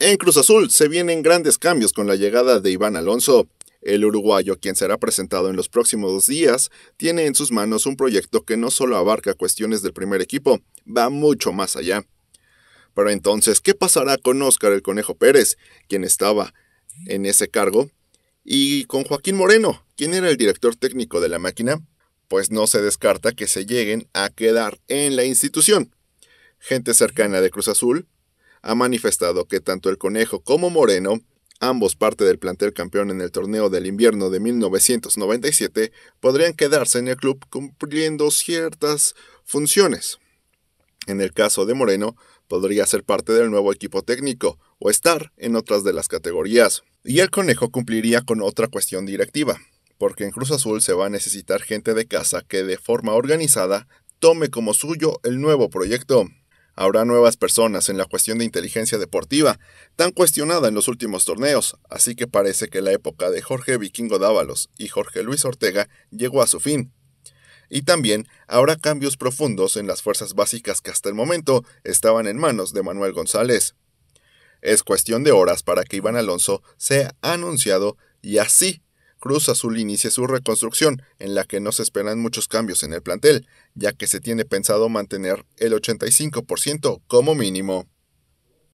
En Cruz Azul se vienen grandes cambios con la llegada de Iván Alonso. El uruguayo, quien será presentado en los próximos días, tiene en sus manos un proyecto que no solo abarca cuestiones del primer equipo, va mucho más allá. Pero entonces, ¿qué pasará con Óscar el Conejo Pérez, quien estaba en ese cargo, y con Joaquín Moreno, quien era el director técnico de la máquina? Pues no se descarta que se lleguen a quedar en la institución. Gente cercana de Cruz Azul ha manifestado que tanto el Conejo como Moreno, ambos parte del plantel campeón en el torneo del invierno de 1997, podrían quedarse en el club cumpliendo ciertas funciones. En el caso de Moreno, podría ser parte del nuevo equipo técnico o estar en otras de las categorías. Y el conejo cumpliría con otra cuestión directiva, porque en Cruz Azul se va a necesitar gente de casa que de forma organizada tome como suyo el nuevo proyecto. Habrá nuevas personas en la cuestión de inteligencia deportiva, tan cuestionada en los últimos torneos, así que parece que la época de Jorge Vikingo Dávalos y Jorge Luis Ortega llegó a su fin. Y también habrá cambios profundos en las fuerzas básicas que hasta el momento estaban en manos de Manuel González. Es cuestión de horas para que Iván Alonso sea anunciado y así Cruz Azul inicia su reconstrucción, en la que no se esperan muchos cambios en el plantel, ya que se tiene pensado mantener el 85% como mínimo.